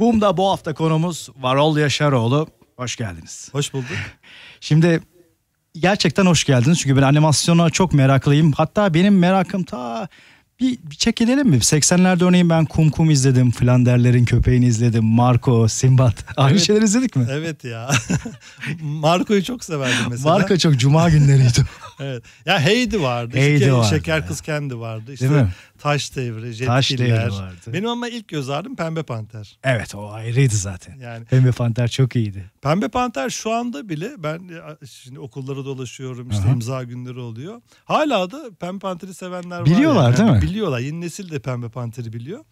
Boom'da bu hafta konumuz Varol Yaşaroğlu. Hoş geldiniz. Hoş bulduk. Şimdi gerçekten hoş geldiniz. Çünkü ben animasyona çok meraklıyım. Hatta benim merakım ta bir, bir çek edelim mi? 80'lerde örneğin ben Kum Kum izledim. Flanderlerin Köpeğini izledim. Marco, Simbat. Aynı evet, şeyler izledik mi? Evet ya. Marco'yu çok severdim mesela. Marco çok cuma günleriydi evet. Ya Heidi vardı. Heidi Şeker, vardı Şeker Kız Kendi vardı. İşte Değil mi? Taş Devri, Jetkiller. Taş Devri vardı. Benim ama ilk göz ağrım Pembe Panter. Evet o ayrıydı zaten. Yani Pembe Panter çok iyiydi. Pembe Panter şu anda bile ben e, şimdi okullara dolaşıyorum işte Aha. imza günleri oluyor. Hala da Pembe Panter'i sevenler var. Biliyorlar yani. değil hani mi? Biliyorlar. Yeni nesil de Pembe Panter'i biliyor.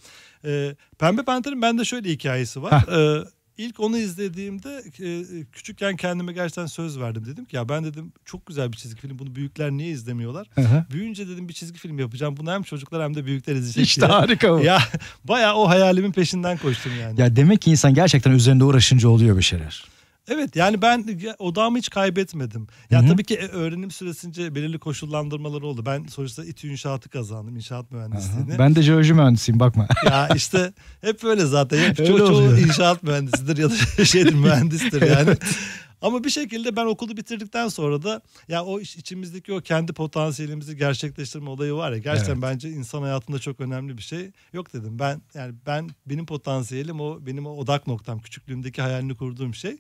Ee, Pembe Panter'in bende şöyle hikayesi var. Ee, İlk onu izlediğimde e, e, küçükken kendime gerçekten söz verdim. Dedim ki ya ben dedim çok güzel bir çizgi film bunu büyükler niye izlemiyorlar? Aha. Büyüyünce dedim bir çizgi film yapacağım. Bunu hem çocuklar hem de büyükler izleyecek İşte diye. harika bu. Ya bayağı o hayalimin peşinden koştum yani. Ya demek ki insan gerçekten üzerinde uğraşınca oluyor bir şeyler. Evet yani ben odamı hiç kaybetmedim. Ya yani tabii ki e, öğrenim süresince belirli koşullandırmaları oldu. Ben sonuçta İTÜ inşaatı kazandım inşaat mühendisliğini. Aha. Ben de jeoloji mühendisiyim bakma. ya işte hep böyle zaten. Hep öyle çoğu, oluyor. inşaat mühendisidir ya da şeydir mühendistir yani. Ama bir şekilde ben okulu bitirdikten sonra da ya o içimizdeki o kendi potansiyelimizi gerçekleştirme olayı var ya gerçekten evet. bence insan hayatında çok önemli bir şey. Yok dedim ben yani ben benim potansiyelim o benim o odak noktam küçüklüğümdeki hayalini kurduğum şey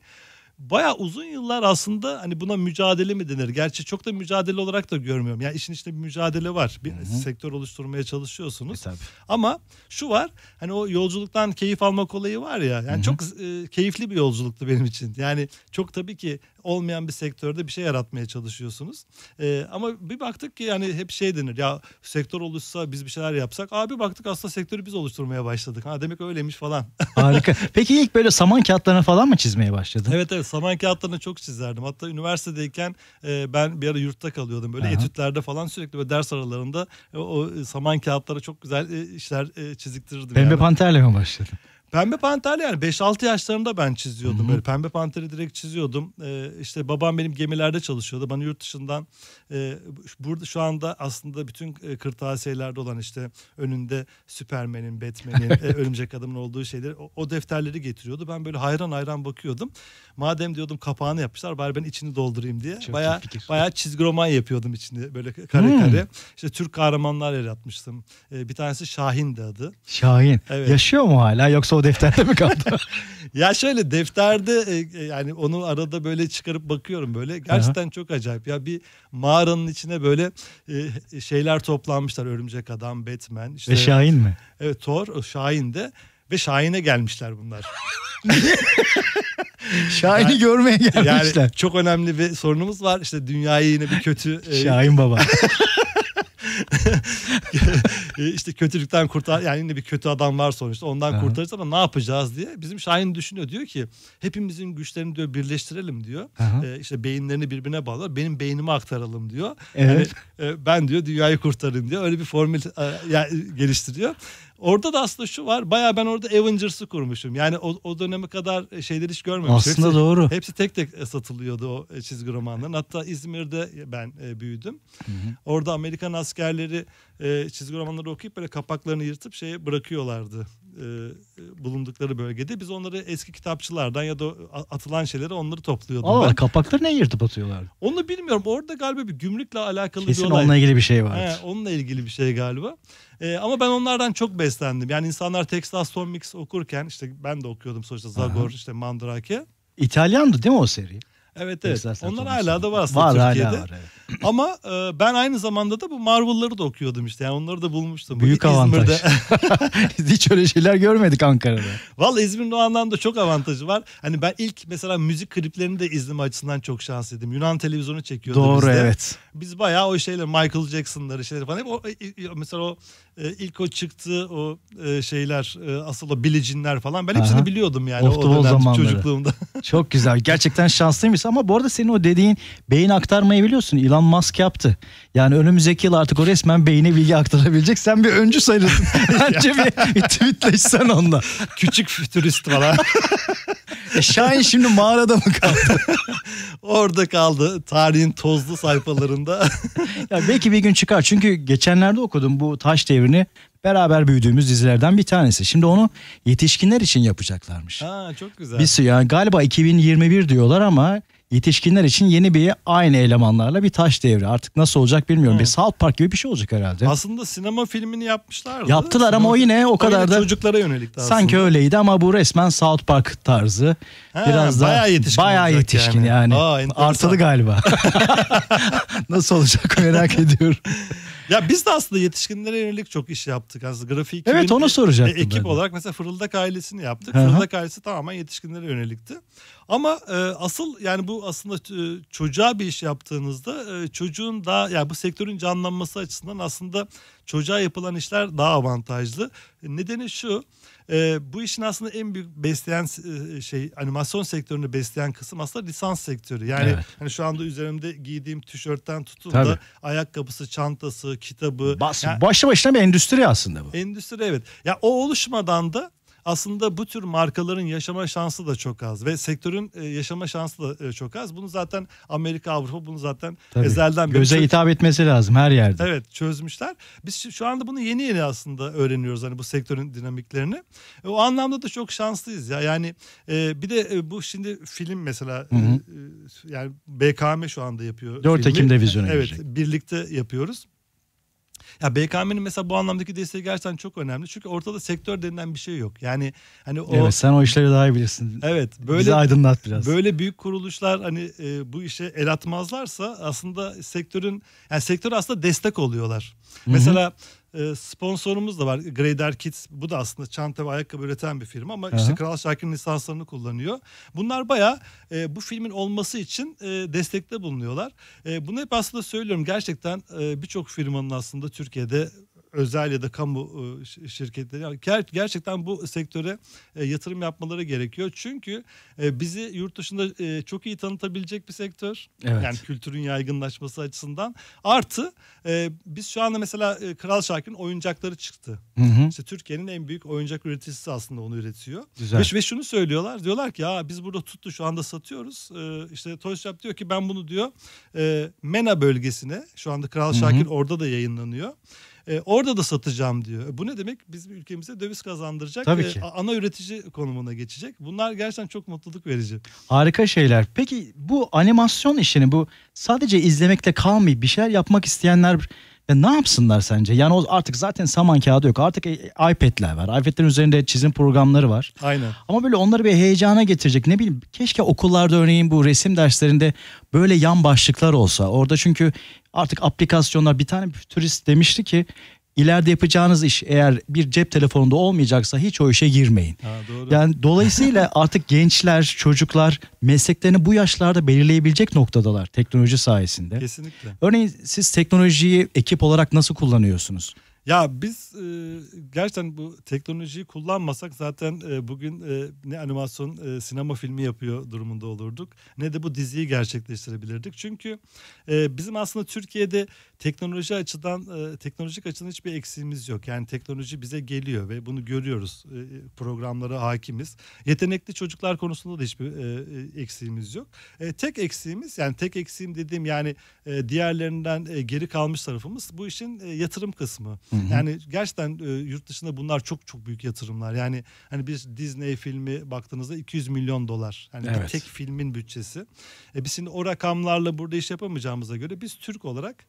baya uzun yıllar aslında hani buna mücadele mi denir? Gerçi çok da mücadele olarak da görmüyorum. Yani işin içinde bir mücadele var. Bir Hı-hı. sektör oluşturmaya çalışıyorsunuz. E, Ama şu var hani o yolculuktan keyif almak olayı var ya. Yani Hı-hı. çok e, keyifli bir yolculuktu benim için. Yani çok tabii ki olmayan bir sektörde bir şey yaratmaya çalışıyorsunuz. E, ama bir baktık ki yani hep şey denir ya sektör oluşsa biz bir şeyler yapsak. Abi baktık aslında sektörü biz oluşturmaya başladık. Ha demek öyleymiş falan. Harika. Peki ilk böyle saman kağıtlarına falan mı çizmeye başladın? Evet evet saman kağıtlarına çok çizerdim. Hatta üniversitedeyken e, ben bir ara yurtta kalıyordum. Böyle Aha. etütlerde falan sürekli böyle ders aralarında e, o, o e, saman kağıtlara çok güzel e, işler e, çiziktirirdim. Pembe yani. panterle mi başladın? Pembe Panter'le yani 5-6 yaşlarında ben çiziyordum. Böyle Pembe Panter'i direkt çiziyordum. Ee, işte babam benim gemilerde çalışıyordu. Bana yurt dışından e, burada şu anda aslında bütün e, kırtasiyelerde olan işte önünde Süpermen'in, Batman'in, e, Örümcek Adam'ın olduğu şeyleri o, o defterleri getiriyordu. Ben böyle hayran hayran bakıyordum. Madem diyordum kapağını yapmışlar bari ben içini doldurayım diye. Çok bayağı bayağı çizgi roman yapıyordum içinde böyle kare hmm. kare. İşte Türk kahramanlar yaratmıştım. Ee, bir tanesi Şahin de adı. Şahin. Evet. Yaşıyor mu hala yoksa o defterde mi kaldı? ya şöyle defterde e, e, yani onu arada böyle çıkarıp bakıyorum böyle. Gerçekten çok acayip. Ya bir mağaranın içine böyle e, şeyler toplanmışlar. Örümcek Adam, Batman. Işte, Ve Şahin mi? Evet Thor, Şahin de. Ve Şahin'e gelmişler bunlar. Şahin'i yani, görmeye gelmişler. Yani çok önemli bir sorunumuz var. İşte dünyayı yine bir kötü... E, Şahin baba. E, işte kötülükten kurtar yani yine bir kötü adam var sonuçta ondan Aha. kurtarırız ama ne yapacağız diye. Bizim Şahin düşünüyor diyor ki hepimizin güçlerini diyor birleştirelim diyor. E, işte beyinlerini birbirine bağlar benim beynimi aktaralım diyor. Evet. Yani, e, e, ben diyor dünyayı kurtarayım diyor öyle bir formül e, geliştiriyor. Orada da aslında şu var. Baya ben orada Avengers'ı kurmuşum. Yani o, o döneme kadar şeyler hiç görmemiştim. Aslında hepsi, doğru. Hepsi tek tek e, satılıyordu o çizgi romanların. Hatta İzmir'de ben büyüdüm. Hı hı. Orada Amerikan askerleri e, çizgi romanları okuyup böyle kapaklarını yırtıp şeye bırakıyorlardı e, e bulundukları bölgede. Biz onları eski kitapçılardan ya da atılan şeyleri onları topluyorduk. Aa, ben. Kapakları ne yırtıp atıyorlardı? Onu bilmiyorum. Orada galiba bir gümrükle alakalı Kesin bir olay. Kesin onunla ilgili bir şey vardı. onunla ilgili bir şey galiba. E, ama ben onlardan çok beslendim. Yani insanlar Texas Tom Mix okurken işte ben de okuyordum sonuçta Zagor Aha. işte Mandrake. İtalyandı değil mi o seri? Evet evet. Texas Onlar hala da var aslında var, Türkiye'de. Hala var, evet. Ama e, ben aynı zamanda da bu Marvel'ları da okuyordum işte. Yani onları da bulmuştum. Büyük İzmir'de. avantaj. Hiç öyle şeyler görmedik Ankara'da. Valla İzmir'in o anlamda çok avantajı var. Hani ben ilk mesela müzik kliplerini de izleme açısından çok şanslıydım. Yunan televizyonu çekiyordu Doğru bizde. evet. Biz bayağı o şeyler Michael Jackson'ları şeyler falan hep o, mesela o e, ilk o çıktı o e, şeyler e, asıl o bilicinler falan ben hepsini Aha. biliyordum yani Oftu o dönem çocukluğumda. çok güzel. Gerçekten şanslıymış açıkçası ama bu arada senin o dediğin beyin aktarmayı biliyorsun. Elon Musk yaptı. Yani önümüzdeki yıl artık o resmen beyine bilgi aktarabilecek. Sen bir öncü sayılırsın. Bence bir, bir tweetleşsen onunla. Küçük fütürist falan. e Şahin şimdi mağarada mı kaldı? Orada kaldı. Tarihin tozlu sayfalarında. ya belki bir gün çıkar. Çünkü geçenlerde okudum bu taş devrini beraber büyüdüğümüz dizilerden bir tanesi. Şimdi onu yetişkinler için yapacaklarmış. Ha çok güzel. Bir sürü yani galiba 2021 diyorlar ama yetişkinler için yeni bir aynı elemanlarla bir taş devri. Artık nasıl olacak bilmiyorum. Hı. Bir South Park gibi bir şey olacak herhalde. Aslında sinema filmini yapmışlardı. Yaptılar sinema, ama o yine o kadar da çocuklara yönelik aslında. Sanki öyleydi ama bu resmen South Park tarzı. He, Biraz daha bayağı yetişkin. Bayağı yetişkin yani. yani. Aa, Artılı galiba. nasıl olacak merak ediyorum. Ya biz de aslında yetişkinlere yönelik çok iş yaptık aslında. Grafik evet onu soracaktım. E, ekip ben. olarak mesela Fırıldak ailesini yaptık. Hı-hı. Fırıldak ailesi tamamen yetişkinlere yönelikti. Ama e, asıl yani bu aslında e, çocuğa bir iş yaptığınızda e, çocuğun daha yani bu sektörün canlanması açısından aslında çocuğa yapılan işler daha avantajlı. E, nedeni şu e, bu işin aslında en büyük besleyen e, şey animasyon sektörünü besleyen kısım aslında lisans sektörü. Yani evet. hani şu anda üzerimde giydiğim tişörtten tutun Tabii. da ayakkabısı, çantası, kitabı. Bas, yani, başlı başına bir endüstri aslında bu. Endüstri evet. Ya o oluşmadan da aslında bu tür markaların yaşama şansı da çok az ve sektörün e, yaşama şansı da e, çok az. Bunu zaten Amerika, Avrupa bunu zaten Tabii, ezelden beri göze hitap etmesi lazım her yerde. Evet, çözmüşler. Biz şu anda bunu yeni yeni aslında öğreniyoruz hani bu sektörün dinamiklerini. E, o anlamda da çok şanslıyız ya. Yani bir de bu şimdi film mesela hı hı. yani BKM şu anda yapıyor. 4 filmi. Ekim'de vizyona evet, girecek. Evet, birlikte yapıyoruz. Ya BKM'nin mesela bu anlamdaki desteği gerçekten çok önemli. Çünkü ortada sektör denilen bir şey yok. Yani hani o Evet sen o işleri daha iyi bilirsin. Evet. Böyle Bizi aydınlat biraz. Böyle büyük kuruluşlar hani e, bu işe el atmazlarsa aslında sektörün yani sektör aslında destek oluyorlar. Hı-hı. Mesela ee, sponsorumuz da var. Grader Kids bu da aslında çanta ve ayakkabı üreten bir firma ama Aha. işte Kral Şakir'in lisanslarını kullanıyor. Bunlar baya e, bu filmin olması için e, destekte bulunuyorlar. E, bunu hep aslında söylüyorum gerçekten e, birçok firmanın aslında Türkiye'de özel ya da kamu ıı, şirketleri gerçekten bu sektöre e, yatırım yapmaları gerekiyor. Çünkü e, bizi yurt dışında e, çok iyi tanıtabilecek bir sektör. Evet. Yani kültürün yaygınlaşması açısından. Artı biz şu anda mesela Kral Şarkı'nın oyuncakları çıktı. Hı hı. İşte Türkiye'nin en büyük oyuncak üreticisi aslında onu üretiyor. Güzel. Ve, ve şunu söylüyorlar. Diyorlar ki ya biz burada tuttu şu anda satıyoruz. İşte Toys Shop diyor ki ben bunu diyor MENA bölgesine şu anda Kral Şarkı'nın orada da yayınlanıyor. E, orada da satacağım diyor. E, bu ne demek? Bizim ülkemize döviz kazandıracak Tabii ve ki. ana üretici konumuna geçecek. Bunlar gerçekten çok mutluluk verici. Harika şeyler. Peki bu animasyon işini bu sadece izlemekle kalmayıp bir şeyler yapmak isteyenler e ne yapsınlar sence? Yani o artık zaten saman kağıdı yok. Artık e, iPad'ler var. iPad'lerin üzerinde çizim programları var. Aynen. Ama böyle onları bir heyecana getirecek. Ne bileyim keşke okullarda örneğin bu resim derslerinde böyle yan başlıklar olsa. Orada çünkü artık aplikasyonlar bir tane turist demişti ki ileride yapacağınız iş eğer bir cep telefonunda olmayacaksa hiç o işe girmeyin. Ha, doğru. Yani dolayısıyla artık gençler, çocuklar mesleklerini bu yaşlarda belirleyebilecek noktadalar teknoloji sayesinde. Kesinlikle. Örneğin siz teknolojiyi ekip olarak nasıl kullanıyorsunuz? Ya biz e, gerçekten bu teknolojiyi kullanmasak zaten e, bugün e, ne animasyon e, sinema filmi yapıyor durumunda olurduk ne de bu diziyi gerçekleştirebilirdik. Çünkü e, bizim aslında Türkiye'de teknoloji açıdan e, teknolojik açıdan hiçbir eksiğimiz yok. Yani teknoloji bize geliyor ve bunu görüyoruz. E, e, programlara hakimiz. Yetenekli çocuklar konusunda da hiçbir e, eksiğimiz yok. tek eksiğimiz yani tek eksiğim dediğim yani diğerlerinden geri kalmış tarafımız bu işin yatırım kısmı. Hı hı. Yani gerçekten e, yurt dışında bunlar çok çok büyük yatırımlar. Yani hani biz Disney filmi baktığınızda 200 milyon dolar. Yani evet. bir tek filmin bütçesi. E, biz şimdi o rakamlarla burada iş yapamayacağımıza göre biz Türk olarak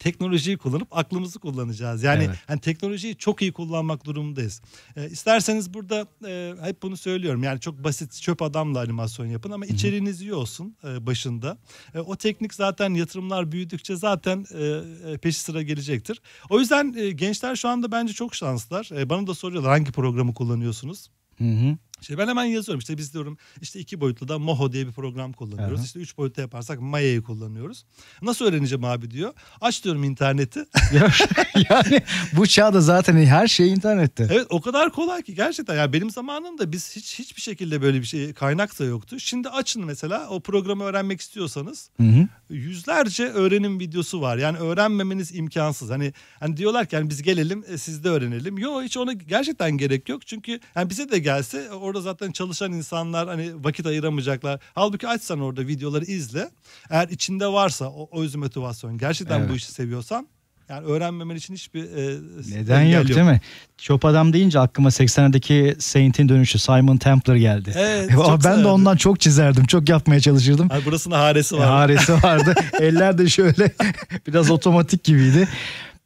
teknolojiyi kullanıp aklımızı kullanacağız. Yani evet. hani teknolojiyi çok iyi kullanmak durumundayız. E, isterseniz burada e, hep bunu söylüyorum. Yani çok basit çöp adamla animasyon yapın ama hı içeriğiniz iyi olsun e, başında. E, o teknik zaten yatırımlar büyüdükçe zaten e, e, peşi sıra gelecektir. O yüzden e, gençler şu anda bence çok şanslılar. E, bana da soruyorlar hangi programı kullanıyorsunuz? Hı hı. Şey ben hemen yazıyorum işte biz diyorum işte iki boyutlu da Moho diye bir program kullanıyoruz. Aha. İşte üç boyutlu yaparsak Maya'yı kullanıyoruz. Nasıl öğreneceğim abi diyor. Aç diyorum interneti. yani bu çağda zaten her şey internette. Evet o kadar kolay ki gerçekten. yani benim zamanımda biz hiç hiçbir şekilde böyle bir şey kaynak da yoktu. Şimdi açın mesela o programı öğrenmek istiyorsanız hı hı. yüzlerce öğrenim videosu var. Yani öğrenmemeniz imkansız. Hani hani diyorlar ki yani biz gelelim e, siz de öğrenelim. Yok hiç ona gerçekten gerek yok. Çünkü yani bize de gelse e, Orada zaten çalışan insanlar hani vakit ayıramayacaklar. Halbuki açsan orada videoları izle. Eğer içinde varsa o, o öz motivasyon gerçekten evet. bu işi seviyorsan yani öğrenmemen için hiçbir e, neden yok, yok değil mi? Çöp adam deyince aklıma 80'lerdeki Saint'in dönüşü Simon Templar geldi. Evet, ben severdim. de ondan çok çizerdim. Çok yapmaya çalışırdım. Abi burasında haresi vardı. E, haresi vardı. Eller de şöyle biraz otomatik gibiydi.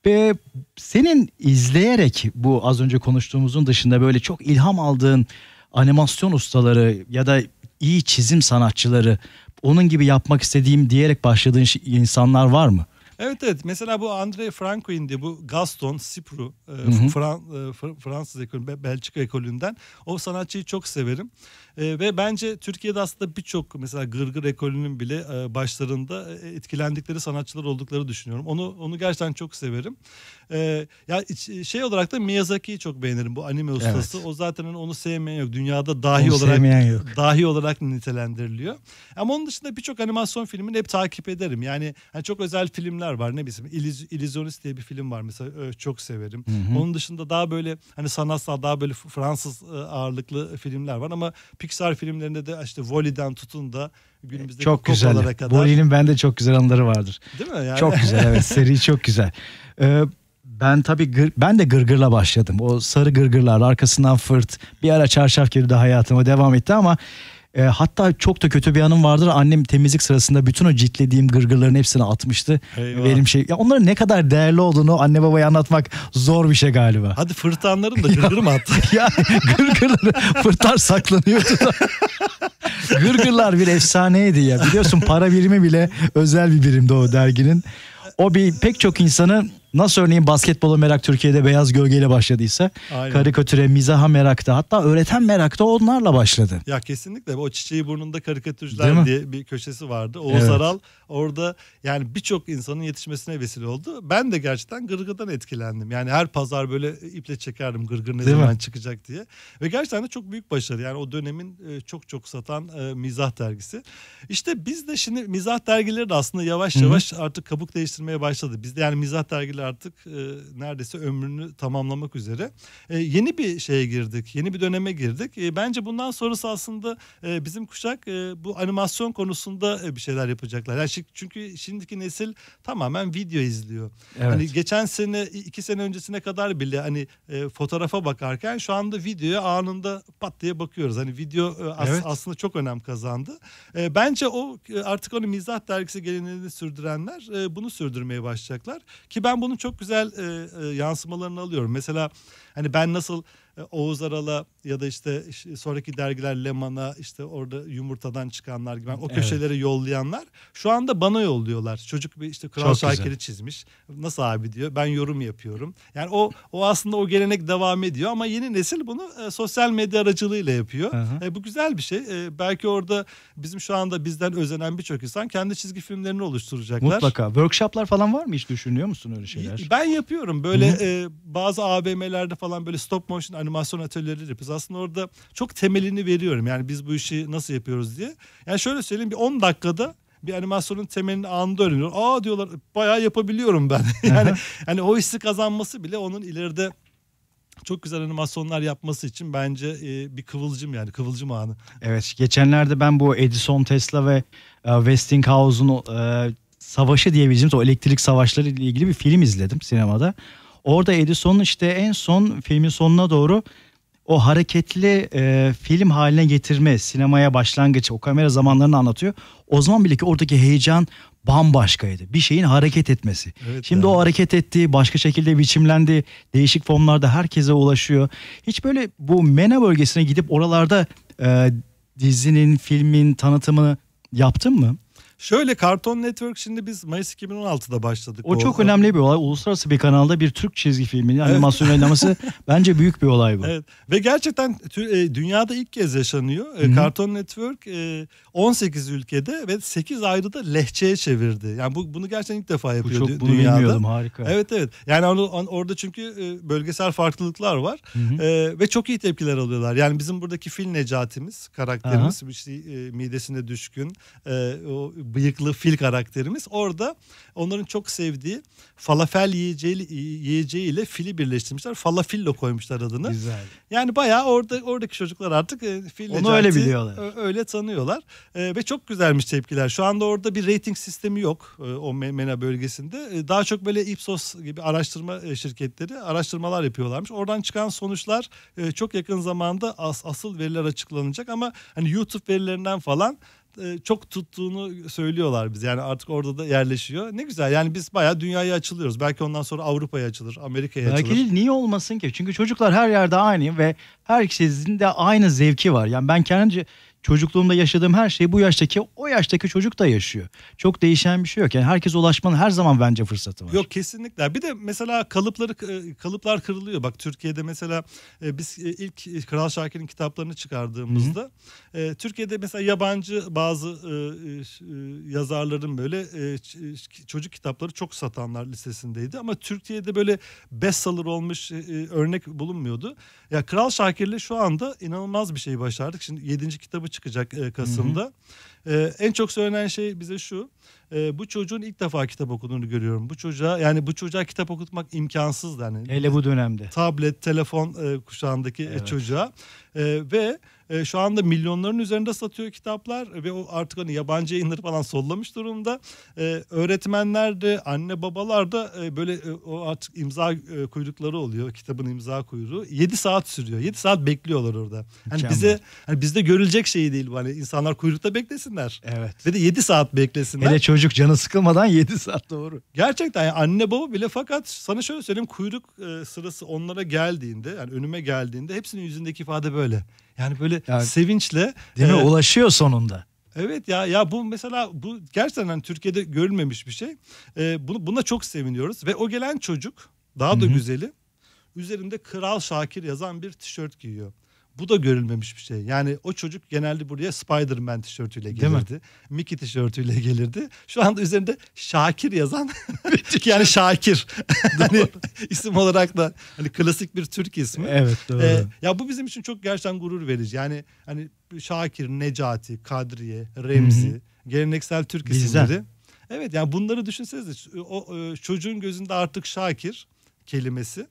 Ve senin izleyerek bu az önce konuştuğumuzun dışında böyle çok ilham aldığın animasyon ustaları ya da iyi çizim sanatçıları onun gibi yapmak istediğim diyerek başladığın insanlar var mı? Evet evet mesela bu Andre Franco'indi bu Gaston Cipro e, Fran, e, Fransız ekolü Belçika ekolünden o sanatçıyı çok severim. E, ve bence Türkiye'de aslında birçok mesela Gırgır ekolünün bile başlarında etkilendikleri sanatçılar oldukları düşünüyorum. Onu onu gerçekten çok severim. ya şey olarak da Miyazaki'yi çok beğenirim bu anime ustası. Evet. O zaten hani onu sevmeyen yok. Dünyada dahi onu olarak yok. dahi olarak nitelendiriliyor. Ama onun dışında birçok animasyon filmini hep takip ederim. Yani, yani çok özel filmler filmler var ne bileyim İllüz, İllüzyonist diye bir film var mesela çok severim. Hı hı. Onun dışında daha böyle hani sanatsal daha böyle Fransız ıı, ağırlıklı filmler var ama Pixar filmlerinde de işte Wally'den tutun da günümüzde çok güzel. kadar. ben bende çok güzel anıları vardır. Değil mi? Yani? Çok güzel evet seri çok güzel. Ee, ben tabii gır, ben de gırgırla başladım. O sarı gırgırlar arkasından fırt bir ara çarşaf girdi hayatıma devam etti ama e, hatta çok da kötü bir anım vardır. Annem temizlik sırasında bütün o ciltlediğim gırgırların hepsini atmıştı. Eyvah. Benim şey. Ya onların ne kadar değerli olduğunu anne babaya anlatmak zor bir şey galiba. Hadi fırtanların da gırgır mı attı? ya gırgırları fırtar saklanıyordu da. gırgırlar bir efsaneydi ya. Biliyorsun para birimi bile özel bir birimdi o derginin o bir pek çok insanın nasıl örneğin basketbola merak Türkiye'de beyaz gölgeyle başladıysa Aynen. karikatüre, mizaha merakta hatta öğreten merakta onlarla başladı. Ya kesinlikle o çiçeği burnunda karikatürcüler diye bir köşesi vardı. Oğuz evet. Aral orada yani birçok insanın yetişmesine vesile oldu. Ben de gerçekten Gırgır'dan etkilendim. Yani her pazar böyle iple çekerdim Gırgır ne zaman çıkacak diye. Ve gerçekten de çok büyük başarı. Yani o dönemin e, çok çok satan e, mizah dergisi. İşte biz de şimdi mizah dergileri de aslında yavaş yavaş Hı-hı. artık kabuk değiştirmeye geliştirmeye başladı. Bizde yani mizah dergileri artık e, neredeyse ömrünü tamamlamak üzere. E, yeni bir şeye girdik, yeni bir döneme girdik. E, bence bundan sonrası aslında e, bizim kuşak e, bu animasyon konusunda e, bir şeyler yapacaklar. Yani çünkü şimdiki nesil tamamen video izliyor. Hani evet. Hani geçen sene, iki sene öncesine kadar bile hani e, fotoğrafa bakarken şu anda videoya anında pat diye bakıyoruz. Hani video e, as- evet. aslında çok önem kazandı. E, bence o e, artık onu mizah dergisi geleneğini sürdürenler e, bunu sürdürüyor sürdürmeye başlayacaklar. Ki ben bunun çok güzel e, e, yansımalarını alıyorum. Mesela hani ben nasıl e, Oğuz Aral'a ya da işte sonraki dergiler Leman'a işte orada yumurtadan çıkanlar gibi o köşelere evet. yollayanlar şu anda bana yolluyorlar. Çocuk bir işte Kral Şakir'i çizmiş. Nasıl abi diyor. Ben yorum yapıyorum. Yani o o aslında o gelenek devam ediyor ama yeni nesil bunu e, sosyal medya aracılığıyla yapıyor. E, bu güzel bir şey. E, belki orada bizim şu anda bizden özenen birçok insan kendi çizgi filmlerini oluşturacaklar. Mutlaka. Workshoplar falan var mı hiç düşünüyor musun öyle şeyler? Ben yapıyorum. Böyle E, bazı AVM'lerde falan böyle stop motion animasyon atölyeleri yapıyoruz aslında orada çok temelini veriyorum. Yani biz bu işi nasıl yapıyoruz diye. Yani şöyle söyleyeyim bir 10 dakikada bir animasyonun temelini anında öğreniyor. Aa diyorlar bayağı yapabiliyorum ben. yani hani o hissi kazanması bile onun ileride çok güzel animasyonlar yapması için bence e, bir kıvılcım yani kıvılcım anı. Evet geçenlerde ben bu Edison Tesla ve e, Westinghouse'un e, savaşı diyebileceğimiz o elektrik savaşları ile ilgili bir film izledim sinemada. Orada Edison işte en son filmin sonuna doğru o hareketli e, film haline getirme, sinemaya başlangıç, o kamera zamanlarını anlatıyor. O zaman bile ki oradaki heyecan bambaşkaydı. Bir şeyin hareket etmesi. Evet, Şimdi evet. o hareket etti, başka şekilde biçimlendi, değişik formlarda herkese ulaşıyor. Hiç böyle bu MENA bölgesine gidip oralarda e, dizinin, filmin tanıtımını yaptın mı? Şöyle Cartoon Network şimdi biz Mayıs 2016'da başladık. O çok olay. önemli bir olay. Uluslararası bir kanalda bir Türk çizgi filminin evet. animasyon oynaması bence büyük bir olay bu. Evet. Ve gerçekten e, dünyada ilk kez yaşanıyor. Hı-hı. E, Cartoon Network 18 e, ülkede ve 8 ayrı da lehçeye çevirdi. Yani bu bunu gerçekten ilk defa yapıyor bu çok, bunu dünyada. Bunu bilmiyordum harika. Evet evet. Yani onu, orada çünkü bölgesel farklılıklar var. hı Ve çok iyi tepkiler alıyorlar. Yani bizim buradaki fil Necati'miz, karakterimiz Aha. işte şey, midesine düşkün. O bıyıklı fil karakterimiz orada onların çok sevdiği falafel yiyeceği, yiyeceği ile fili birleştirmişler. Falafillo koymuşlar adını. Güzel. Yani bayağı orada oradaki çocuklar artık e, fili Onu öyle biliyorlar. öyle tanıyorlar. E, ve çok güzelmiş tepkiler. Şu anda orada bir rating sistemi yok e, o MENA bölgesinde. daha çok böyle Ipsos gibi araştırma şirketleri araştırmalar yapıyorlarmış. Oradan çıkan sonuçlar çok yakın zamanda as, asıl veriler açıklanacak ama hani YouTube verilerinden falan e, çok tuttuğunu söylüyorlar biz. Yani artık orada da yerleşiyor. Ne güzel yani biz bayağı dünyaya açılıyoruz. Belki ondan sonra Avrupa'ya açılır, Amerika'ya açılır. Belki değil, niye olmasın ki? Çünkü çocuklar her yerde aynı ve herkesin de aynı zevki var. Yani ben kendimce Çocukluğumda yaşadığım her şeyi bu yaştaki o yaştaki çocuk da yaşıyor. Çok değişen bir şey yok. Yani herkes ulaşmanın her zaman bence fırsatı var. Yok kesinlikle. Bir de mesela kalıpları e, kalıplar kırılıyor. Bak Türkiye'de mesela e, biz e, ilk Kral Şakir'in kitaplarını çıkardığımızda Hı-hı. Türkiye'de mesela yabancı bazı yazarların böyle çocuk kitapları çok satanlar listesindeydi ama Türkiye'de böyle bestseller olmuş örnek bulunmuyordu. Ya Kral Şakir'le şu anda inanılmaz bir şey başardık. Şimdi 7. kitabı çıkacak e, Kasım'da. E, en çok söylenen şey bize şu. E, bu çocuğun ilk defa kitap okuduğunu görüyorum. Bu çocuğa yani bu çocuğa kitap okutmak imkansız yani. Hele bu dönemde. Tablet, telefon e, kuşağındaki e, evet. çocuğa. E, ve e, şu anda milyonların üzerinde satıyor kitaplar ve o artık hani yabancı yayınları falan sollamış durumda. E, öğretmenler de anne babalar da e, böyle e, o artık imza e, kuyrukları oluyor. Kitabın imza kuyruğu. 7 saat sürüyor. 7 saat bekliyorlar orada. Hani Mükemmel. bize hani bizde görülecek şey değil bu. Hani insanlar kuyrukta beklesinler. Evet. Ve de 7 saat beklesinler. Hele çocuk canı sıkılmadan 7 saat doğru. Gerçekten yani anne baba bile fakat sana şöyle söyleyeyim kuyruk e, sırası onlara geldiğinde yani önüme geldiğinde hepsinin yüzündeki ifade böyle böyle. Yani böyle yani, sevinçle. Değil mi? E, ulaşıyor sonunda. Evet ya ya bu mesela bu gerçekten hani Türkiye'de görülmemiş bir şey. Ee, bunu buna çok seviniyoruz ve o gelen çocuk daha da Hı-hı. güzeli üzerinde Kral Şakir yazan bir tişört giyiyor. Bu da görülmemiş bir şey. Yani o çocuk genelde buraya Spider-Man tişörtüyle gelirdi. Mickey tişörtüyle gelirdi. Şu anda üzerinde Şakir yazan yani Şakir. hani isim olarak da hani klasik bir Türk ismi. Evet doğru. Ee, ya bu bizim için çok gerçekten gurur verici. Yani hani Şakir, Necati, Kadriye, Remzi, Hı-hı. geleneksel Türk Bilsen. isimleri. Evet yani bunları düşünsenize o, o e, çocuğun gözünde artık Şakir kelimesi.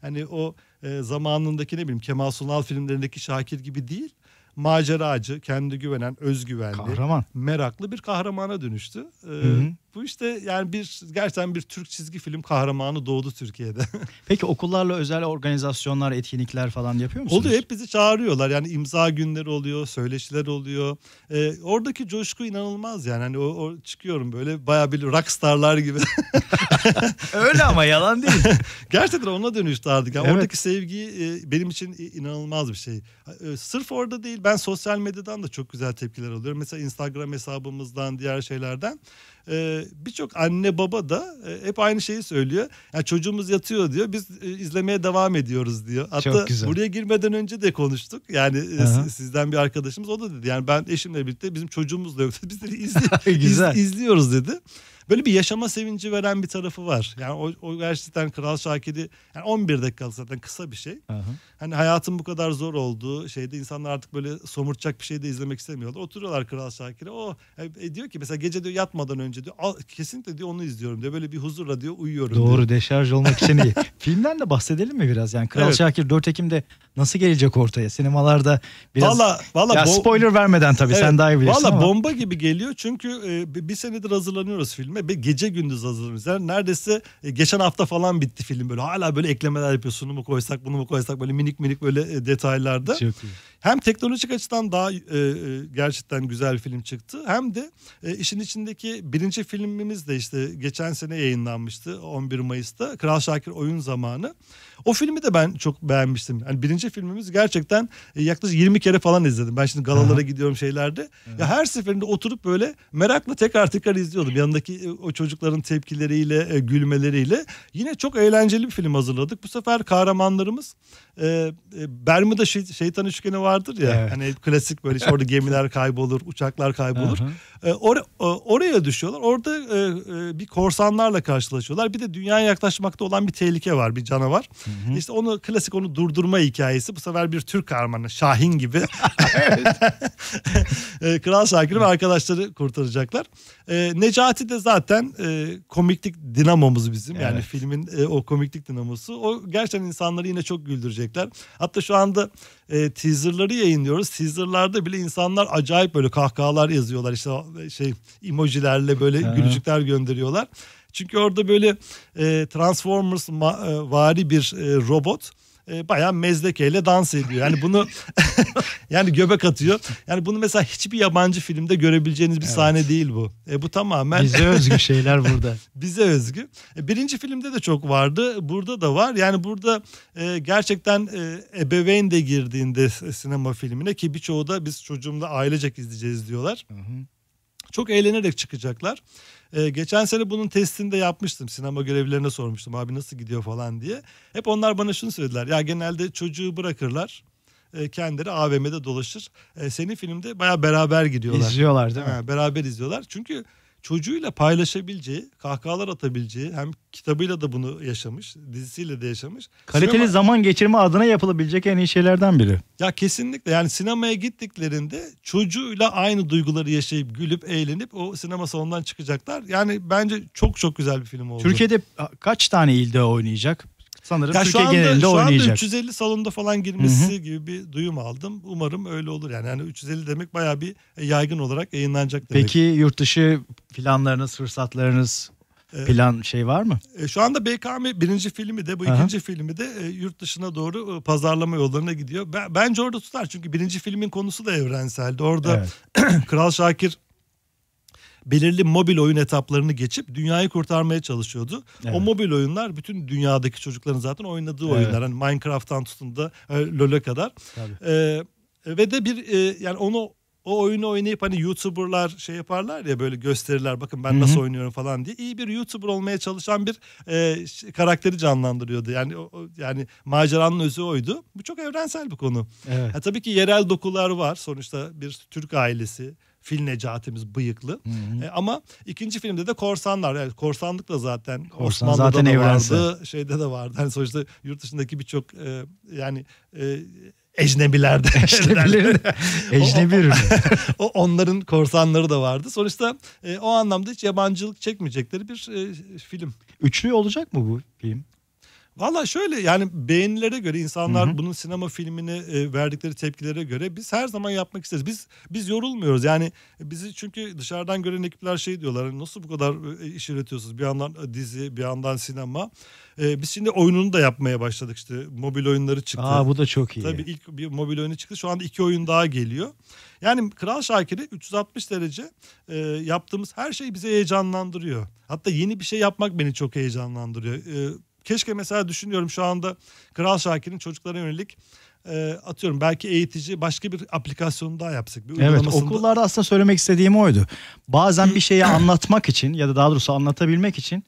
Hani o e, zamanındaki ne bileyim Kemal Sunal filmlerindeki Şakir gibi değil maceracı, kendi güvenen, özgüvenli, Kahraman. meraklı bir kahramana dönüştü. Ee, hı hı bu işte yani bir gerçekten bir Türk çizgi film kahramanı doğdu Türkiye'de. Peki okullarla özel organizasyonlar, etkinlikler falan yapıyor musunuz? Oluyor hep bizi çağırıyorlar. Yani imza günleri oluyor, söyleşiler oluyor. Ee, oradaki coşku inanılmaz yani. Hani o, o çıkıyorum böyle baya bir rockstarlar gibi. Öyle ama yalan değil. gerçekten ona dönüştü artık. Yani evet. Oradaki sevgi e, benim için inanılmaz bir şey. E, sırf orada değil ben sosyal medyadan da çok güzel tepkiler alıyorum. Mesela Instagram hesabımızdan, diğer şeylerden. Ee, ee, birçok anne baba da e, hep aynı şeyi söylüyor. Yani çocuğumuz yatıyor diyor. Biz e, izlemeye devam ediyoruz diyor. Hatta buraya girmeden önce de konuştuk. Yani e, Aha. sizden bir arkadaşımız o da dedi. Yani ben eşimle birlikte bizim çocuğumuz da yoktu. Biz de izli, iz, izliyoruz dedi. Böyle bir yaşama sevinci veren bir tarafı var. Yani o, o gerçekten Kral Şakir'i yani 11 dakikalık zaten kısa bir şey. Aha. Hani hayatın bu kadar zor olduğu şeyde insanlar artık böyle somurtacak bir şey de izlemek istemiyorlar. Oturuyorlar Kral Şakir'e. O oh, e, e, diyor ki mesela gece diyor yatmadan önce diyor al, kesinlikle diyor onu izliyorum diyor. Böyle bir huzurla diyor uyuyorum Doğru diyor. deşarj olmak için iyi. Filmden de bahsedelim mi biraz? Yani Kral evet. Şakir 4 Ekim'de nasıl gelecek ortaya? Sinemalarda biraz valla, valla ya spoiler vermeden tabii evet, sen daha iyi bilirsin Valla bomba gibi geliyor çünkü e, bir senedir hazırlanıyoruz filme ve gece gündüz hazırlamış. Yani neredeyse e, geçen hafta falan bitti film böyle. Hala böyle eklemeler yapıyor. Şunu mu koysak bunu mu koysak böyle minik minik böyle e, detaylarda. Çok iyi hem teknolojik açıdan daha e, e, gerçekten güzel film çıktı hem de e, işin içindeki birinci filmimiz de işte geçen sene yayınlanmıştı 11 Mayıs'ta Kral Şakir oyun zamanı. O filmi de ben çok beğenmiştim. Yani birinci filmimiz gerçekten e, yaklaşık 20 kere falan izledim. Ben şimdi galalara Aha. gidiyorum şeylerde. Aha. Ya her seferinde oturup böyle merakla tekrar tekrar izliyordum. Yanındaki e, o çocukların tepkileriyle, e, gülmeleriyle. Yine çok eğlenceli bir film hazırladık. Bu sefer kahramanlarımız e, e, Bermuda şey, şeytan üçgeni vardır ya. Evet. Hani klasik böyle işte orada gemiler kaybolur, uçaklar kaybolur. E, or, e, oraya düşüyorlar. Orada e, e, bir korsanlarla karşılaşıyorlar. Bir de dünyaya yaklaşmakta olan bir tehlike var, bir canavar. Hı hı. İşte onu klasik onu durdurma hikayesi. Bu sefer bir Türk armanı, Şahin gibi. e, Kral Şakir ve arkadaşları kurtaracaklar. E, Necati de zaten e, komiklik dinamomuz bizim. Evet. Yani filmin e, o komiklik dinamosu. O gerçekten insanları yine çok güldürecek gelecekler. Hatta şu anda e, teaserları yayınlıyoruz. Teaserlarda bile insanlar acayip böyle kahkahalar yazıyorlar. İşte şey emojilerle böyle ha. gülücükler gönderiyorlar. Çünkü orada böyle e, Transformers ma, e, vari bir e, robot e, bayağı mezdekeyle dans ediyor. Yani bunu yani göbek atıyor. Yani bunu mesela hiçbir yabancı filmde görebileceğiniz bir evet. sahne değil bu. E, bu tamamen bize özgü şeyler burada. bize özgü. E, birinci filmde de çok vardı. Burada da var. Yani burada e, gerçekten e, ebeveyn de girdiğinde sinema filmine ki birçoğu da biz çocuğumla ailecek izleyeceğiz diyorlar. Hı hı. Çok eğlenerek çıkacaklar. E, geçen sene bunun testini de yapmıştım. Sinema görevlilerine sormuştum abi nasıl gidiyor falan diye. Hep onlar bana şunu söylediler. Ya genelde çocuğu bırakırlar e, kendileri AVM'de dolaşır. E, senin filmde baya beraber gidiyorlar. İzliyorlar değil mi? Ha, beraber izliyorlar. Çünkü çocuğuyla paylaşabileceği, kahkahalar atabileceği hem kitabıyla da bunu yaşamış, dizisiyle de yaşamış. Kaliteli Sinema... zaman geçirme adına yapılabilecek en iyi şeylerden biri. Ya kesinlikle yani sinemaya gittiklerinde çocuğuyla aynı duyguları yaşayıp gülüp eğlenip o sinema salonundan çıkacaklar. Yani bence çok çok güzel bir film oldu. Türkiye'de kaç tane ilde oynayacak? Sanırım ya Türkiye şu anda, genelinde şu anda 350 salonda falan girmesi Hı-hı. gibi bir duyum aldım. Umarım öyle olur yani. yani 350 demek bayağı bir yaygın olarak yayınlanacak demek. Peki yurt dışı planlarınız, fırsatlarınız ee, plan şey var mı? E, şu anda BKM birinci filmi de bu Aha. ikinci filmi de e, yurt dışına doğru e, pazarlama yollarına gidiyor. Bence orada tutar çünkü birinci filmin konusu da evrenseldi. Orada evet. Kral Şakir belirli mobil oyun etaplarını geçip dünyayı kurtarmaya çalışıyordu. Evet. O mobil oyunlar bütün dünyadaki çocukların zaten oynadığı evet. oyunlar. Hani Minecraft'tan tutun da e, LoL'e kadar. Tabii. Ee, ve de bir e, yani onu o oyunu oynayıp hani YouTuber'lar şey yaparlar ya böyle gösterirler bakın ben Hı-hı. nasıl oynuyorum falan diye iyi bir YouTuber olmaya çalışan bir e, karakteri canlandırıyordu. Yani o, yani maceranın özü oydu. Bu çok evrensel bir konu. Evet. Ha, tabii ki yerel dokular var. Sonuçta bir Türk ailesi Fil Necati'miz bıyıklı. Hı hı. E, ama ikinci filmde de korsanlar. Yani da zaten Korsan Osmanlı'da zaten da evrense. vardı. Şeyde de vardı. Yani sonuçta yurt dışındaki birçok e, yani e, ecnebilerde. Ecnebiler. Ecnebi ürünü. o, onların korsanları da vardı. Sonuçta e, o anlamda hiç yabancılık çekmeyecekleri bir e, film. Üçlü olacak mı bu film? Valla şöyle yani beğenilere göre insanlar Hı-hı. bunun sinema filmini e, verdikleri tepkilere göre biz her zaman yapmak isteriz. Biz biz yorulmuyoruz yani bizi çünkü dışarıdan gören ekipler şey diyorlar hani nasıl bu kadar e, iş üretiyorsunuz bir yandan e, dizi bir yandan sinema. E, biz şimdi oyununu da yapmaya başladık işte mobil oyunları çıktı. Aa bu da çok iyi. Tabii ilk bir mobil oyunu çıktı şu anda iki oyun daha geliyor. Yani Kral Şakir'i 360 derece e, yaptığımız her şey bizi heyecanlandırıyor. Hatta yeni bir şey yapmak beni çok heyecanlandırıyor. E, keşke mesela düşünüyorum şu anda Kral Şakir'in çocuklara yönelik e, atıyorum belki eğitici başka bir aplikasyonu daha yapsak. Bir evet okullarda aslında söylemek istediğim oydu. Bazen bir şeyi anlatmak için ya da daha doğrusu anlatabilmek için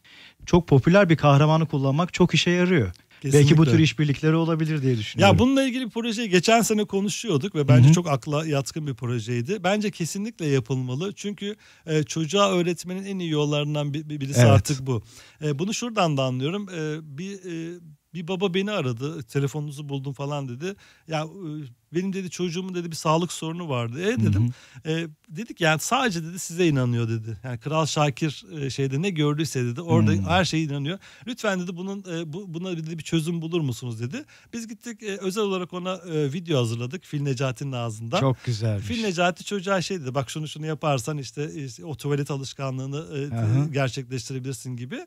çok popüler bir kahramanı kullanmak çok işe yarıyor. Kesinlikle. Belki bu tür işbirlikleri olabilir diye düşünüyorum. Ya bununla ilgili projeyi geçen sene konuşuyorduk ve bence Hı-hı. çok akla yatkın bir projeydi. Bence kesinlikle yapılmalı. Çünkü e, çocuğa öğretmenin en iyi yollarından bir, birisi evet. artık bu. E, bunu şuradan da anlıyorum. E, bir e, bir baba beni aradı telefonunuzu buldum falan dedi. Ya e, benim dedi çocuğumun dedi bir sağlık sorunu vardı. E dedim. E, dedik yani sadece dedi size inanıyor dedi. Yani Kral Şakir e, şeyde ne gördüyse dedi orada hı. Hmm. her şeye inanıyor. Lütfen dedi bunun e, bu, buna dedi bir çözüm bulur musunuz dedi. Biz gittik e, özel olarak ona e, video hazırladık Fil Necati'nin ağzından. Çok güzelmiş. Fil Necati çocuğa şey dedi bak şunu şunu yaparsan işte, işte o tuvalet alışkanlığını e, gerçekleştirebilirsin gibi.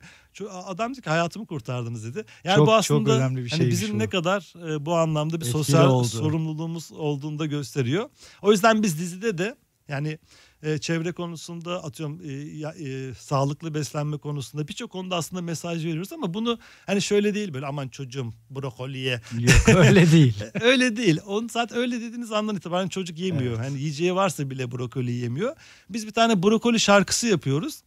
Adam dedi ki hayatımı kurtardınız dedi. Yani çok, bu aslında çok önemli bir hani şeymiş hani bizim o. ne kadar e, bu anlamda bir Etkili sosyal oldu. sorumluluğumuz sorunumuz olduğunu da gösteriyor. O yüzden biz dizide de yani e, çevre konusunda atıyorum e, e, sağlıklı beslenme konusunda birçok konuda aslında mesaj veriyoruz ama bunu hani şöyle değil böyle aman çocuğum brokoliye. Yok öyle değil. öyle değil. Onu zaten öyle dediğiniz andan itibaren çocuk yemiyor. Evet. Hani yiyeceği varsa bile brokoli yemiyor. Biz bir tane brokoli şarkısı yapıyoruz.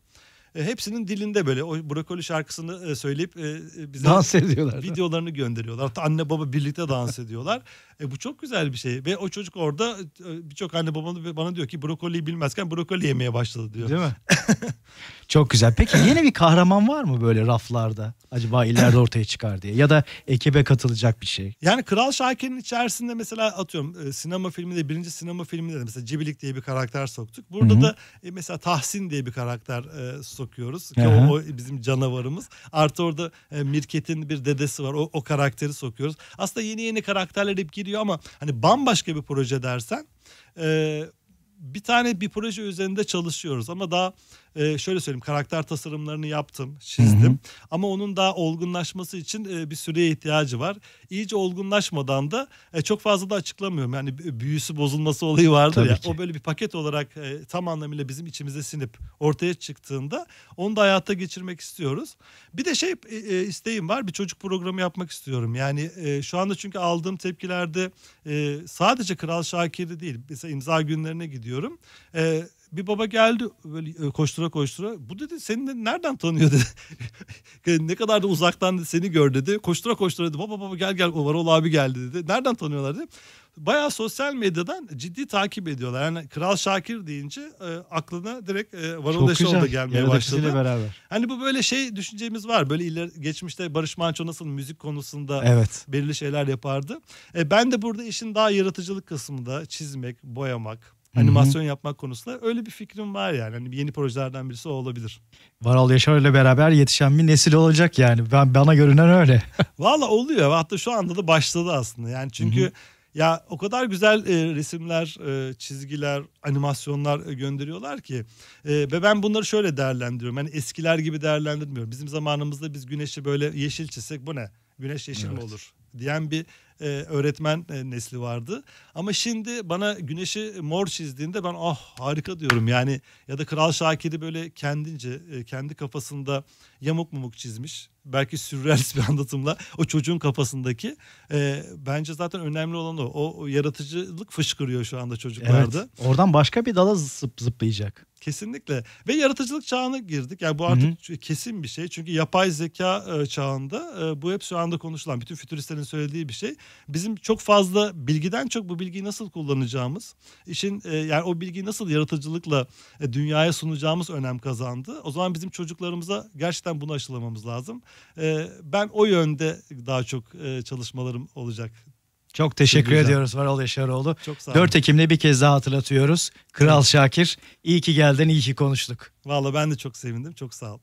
E, hepsinin dilinde böyle o brokoli şarkısını e, söyleyip e, bize dans ediyorlar. Videolarını gönderiyorlar. Hatta anne baba birlikte dans ediyorlar. E, bu çok güzel bir şey ve o çocuk orada birçok anne baba bana diyor ki brokoli bilmezken brokoli yemeye başladı diyor. Değil mi? çok güzel. Peki yeni bir kahraman var mı böyle raflarda? Acaba ileride ortaya çıkar diye ya da ekibe katılacak bir şey. Yani Kral Şakir'in içerisinde mesela atıyorum sinema filminde birinci sinema filminde de mesela Cibilik diye bir karakter soktuk. Burada Hı-hı. da mesela Tahsin diye bir karakter e, soktuk sokuyoruz. Ki o, o bizim canavarımız. Artı orada e, Mirket'in bir dedesi var. O, o karakteri sokuyoruz. Aslında yeni yeni karakterler hep giriyor ama hani bambaşka bir proje dersen... E, bir tane bir proje üzerinde çalışıyoruz ama daha e, şöyle söyleyeyim karakter tasarımlarını yaptım, çizdim. Hı hı. Ama onun daha olgunlaşması için e, bir süreye ihtiyacı var. İyice olgunlaşmadan da e, çok fazla da açıklamıyorum. Yani büyüsü bozulması olayı vardır Tabii ya. Ki. O böyle bir paket olarak e, tam anlamıyla bizim içimize sinip ortaya çıktığında onu da hayata geçirmek istiyoruz. Bir de şey e, e isteğim var. Bir çocuk programı yapmak istiyorum. Yani e, şu anda çünkü aldığım tepkilerde e, sadece Kral Şakir'i değil mesela imza günlerine gidiyorum. E, bir baba geldi böyle e, koştura koştura. Bu dedi seni de nereden tanıyor dedi. ne kadar da uzaktan seni gör dedi. Koştura koştura dedi. Baba baba gel gel o var abi geldi dedi. Nereden tanıyorlar dedi. Bayağı sosyal medyadan ciddi takip ediyorlar. Yani Kral Şakir deyince e, aklına direkt e, Varol Deşoğlu da gelmeye Yarı başladı. Beraber. Hani bu böyle şey düşüncemiz var. Böyle ileri, geçmişte Barış Manço nasıl müzik konusunda evet. belirli şeyler yapardı. E, ben de burada işin daha yaratıcılık kısmında çizmek, boyamak, animasyon Hı-hı. yapmak konusunda öyle bir fikrim var yani. Hani yeni projelerden birisi o olabilir. Varal Yaşar ile beraber yetişen bir nesil olacak yani. Ben bana görünen öyle. Valla oluyor. Hatta şu anda da başladı aslında. Yani çünkü Hı-hı. Ya o kadar güzel e, resimler, e, çizgiler, animasyonlar e, gönderiyorlar ki e, ve ben bunları şöyle değerlendiriyorum. Hani eskiler gibi değerlendirmiyorum. Bizim zamanımızda biz güneşi böyle yeşil çizsek bu ne? Güneş yeşil evet. mi olur? diyen bir e, öğretmen e, nesli vardı. Ama şimdi bana güneşi mor çizdiğinde ben ah harika diyorum yani ya da Kral Şakir'i böyle kendince e, kendi kafasında yamuk mumuk çizmiş belki sürrealist bir anlatımla o çocuğun kafasındaki e, bence zaten önemli olan o. o. yaratıcılık fışkırıyor şu anda çocuklarda. Evet, oradan başka bir dala zıp zıplayacak. Kesinlikle ve yaratıcılık çağına girdik. Yani bu artık Hı-hı. kesin bir şey. Çünkü yapay zeka e, çağında e, bu hep şu anda konuşulan bütün fütüristlerin söylediği bir şey. Bizim çok fazla bilgiden çok bu bilgiyi nasıl kullanacağımız, işin e, yani o bilgiyi nasıl yaratıcılıkla e, dünyaya sunacağımız önem kazandı. O zaman bizim çocuklarımıza gerçekten bunu aşılamamız lazım. E, ben o yönde daha çok e, çalışmalarım olacak çok teşekkür Güzel. ediyoruz Varol Yaşaroğlu. Çok sağ 4 Ekim'de bir kez daha hatırlatıyoruz. Kral Şakir, iyi ki geldin, iyi ki konuştuk. Valla ben de çok sevindim. Çok sağ ol.